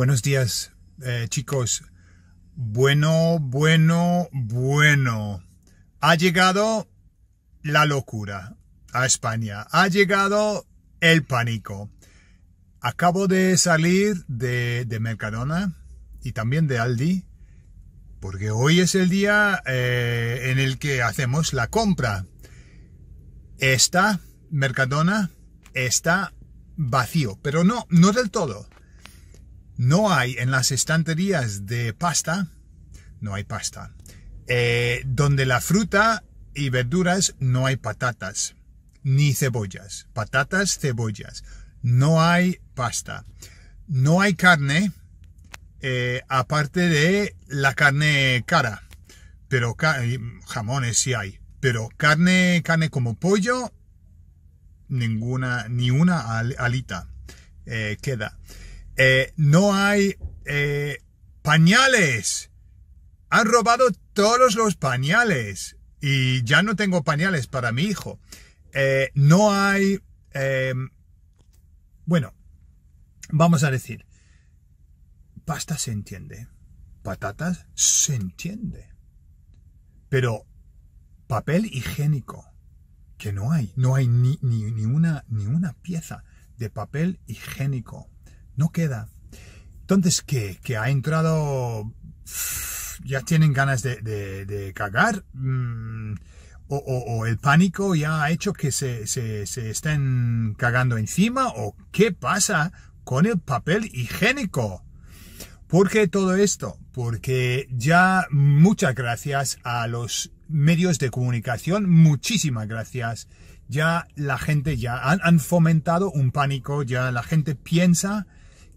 Buenos días, eh, chicos. Bueno, bueno, bueno. Ha llegado la locura a España. Ha llegado el pánico. Acabo de salir de, Mercadona y también de Aldi, porque hoy es el día eh, en el que hacemos la compra. Esta Mercadona está vacío, pero no, no del todo. No hay en las estanterías de pasta, no hay pasta. Eh, donde la fruta y verduras no hay patatas, ni cebollas. Patatas, cebollas. No hay pasta. No hay carne, eh, aparte de la carne cara. Pero eh, jamones sí hay. Pero carne, carne como pollo, ninguna, ni una alita queda. Eh, no hay eh, pañales. Han robado todos los pañales y ya no tengo pañales para mi hijo. Eh, no hay... Em, bueno, vamos a decir, pasta se entiende, patatas se entiende, pero papel higiénico que no hay, no hay ni, ni, ni, una, ni una pieza de papel higiénico no queda. Entonces, ¿qué? Que ha entrado... Ya tienen ganas de, cagar. Mm, o, el pánico ya ha hecho que se, estén cagando encima. ¿O qué pasa con el papel higiénico? ¿Por qué todo esto? Porque ya muchas gracias a los medios de comunicación, muchísimas gracias. Ya la gente ya han, fomentado un pánico, ya la gente piensa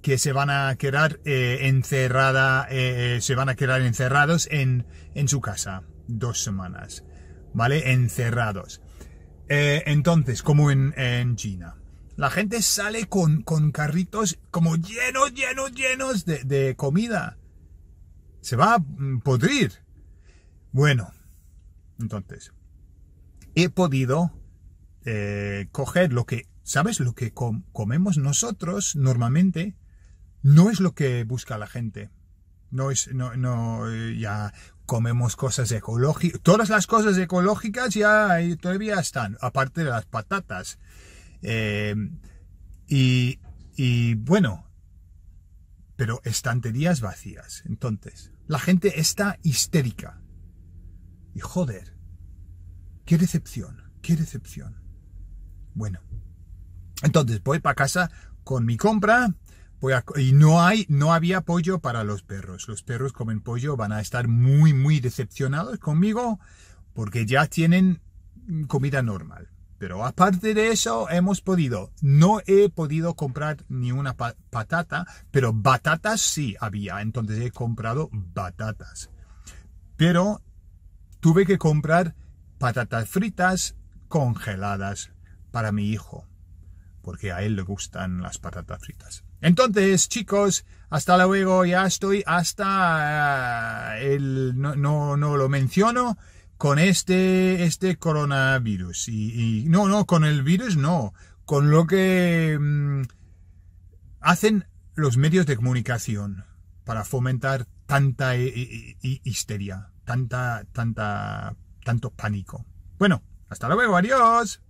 que se van a quedar eh, encerrada, eh, se van a quedar encerrados en, su casa dos semanas, ¿vale? Encerrados. Eh, entonces, como en, China, la gente sale con, con carritos como llenos, llenos, llenos de, comida. Se va a mm, podrir. Bueno, entonces, he podido coger lo que, ¿sabes? Lo que comemos nosotros normalmente no es lo que busca la gente. No es, no, no, eh, ya comemos cosas ecológicas. Todas las cosas ecológicas ya todavía están, aparte de las patatas. Eh, y, y bueno, pero estanterías vacías. Entonces, la gente está histérica. Y joder, qué decepción, qué decepción. Bueno, entonces voy para casa con mi compra y no hay, no había pollo para los perros. Los perros comen pollo, van a estar muy, muy decepcionados conmigo porque ya tienen comida normal. Pero aparte de eso, hemos podido. No he podido comprar ni una patata, pero batatas sí había. Entonces he comprado batatas. Pero tuve que comprar patatas fritas congeladas para mi hijo porque a él le gustan las patatas fritas. Entonces, chicos, hasta luego, ya estoy hasta eh, el, no, no, no lo menciono con este, este coronavirus. Y, no, no, con el virus no, con lo que mm, hacen los medios de comunicación para fomentar tanta eh, eh, histeria, tanta, tanta, tanto pánico. Bueno, hasta luego, adiós.